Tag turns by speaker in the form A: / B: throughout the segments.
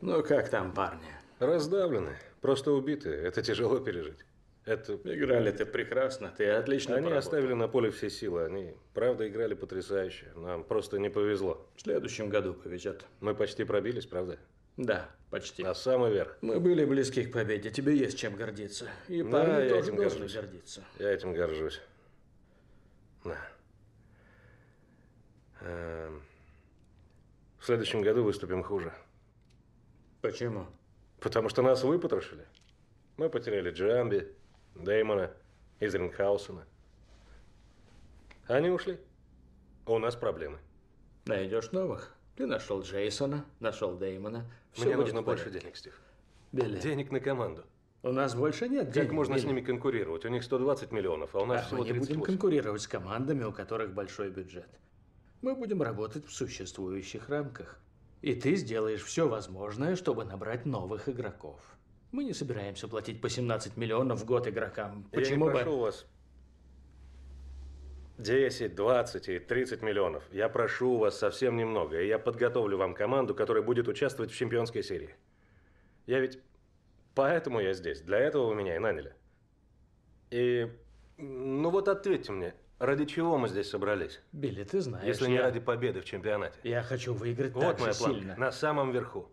A: Ну как там парни? Раздавлены, просто убиты. Это тяжело пережить. Это... Играли ты прекрасно, ты отлично Они поработал. оставили на поле все силы, они правда играли потрясающе. Нам просто не повезло. В следующем году повезет. Мы почти пробились, правда?
B: Да, почти. А самый верх. Мы были близки к победе, тебе есть чем гордиться. И да, ну, парни я тоже этим должны горжусь. гордиться.
A: Я этим горжусь. Да. Эм, в следующем году выступим хуже. Почему? Потому что нас выпотрошили. Мы потеряли Джамби, Деймона, Изринхаусена. Они ушли. У нас проблемы. Найдешь новых? Ты нашел Джейсона, нашел Деймона. Все Мне нужно больше денег, Стив. Билли. Денег на команду. У нас больше нет денег. Как можно Билли. с ними
B: конкурировать? У них 120 миллионов, а у нас а всего мы не 38. будем конкурировать с командами, у которых большой бюджет. Мы будем работать в существующих рамках. И ты сделаешь все возможное, чтобы набрать новых игроков. Мы не собираемся платить по 17 миллионов в год игрокам. Почему Я не прошу бы... вас
A: 10, 20 и 30 миллионов. Я прошу вас совсем немного, и я подготовлю вам команду, которая будет участвовать в чемпионской серии. Я ведь... Поэтому я здесь. Для этого вы меня и наняли. И... Ну вот ответьте мне, Ради чего мы здесь собрались? Билли, ты знаешь. Если не я... ради победы в чемпионате.
B: Я хочу выиграть вот так моя же планка, сильно.
A: На самом верху.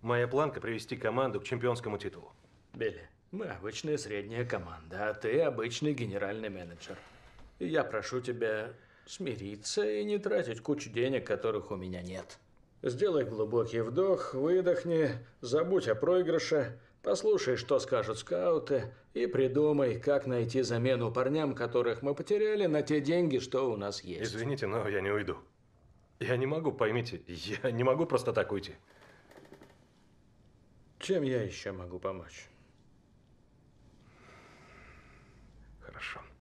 A: Моя планка привести команду к чемпионскому титулу. Билли,
B: мы обычная средняя команда, а ты обычный генеральный менеджер. И я прошу тебя смириться и не тратить кучу денег, которых у меня нет. Сделай глубокий вдох, выдохни, забудь о проигрыше, послушай, что скажут скауты, и придумай, как найти замену парням, которых мы потеряли, на те деньги,
A: что у нас есть. Извините, но я не уйду. Я не могу, поймите, я не могу просто так
B: уйти. Чем я еще могу помочь? Хорошо.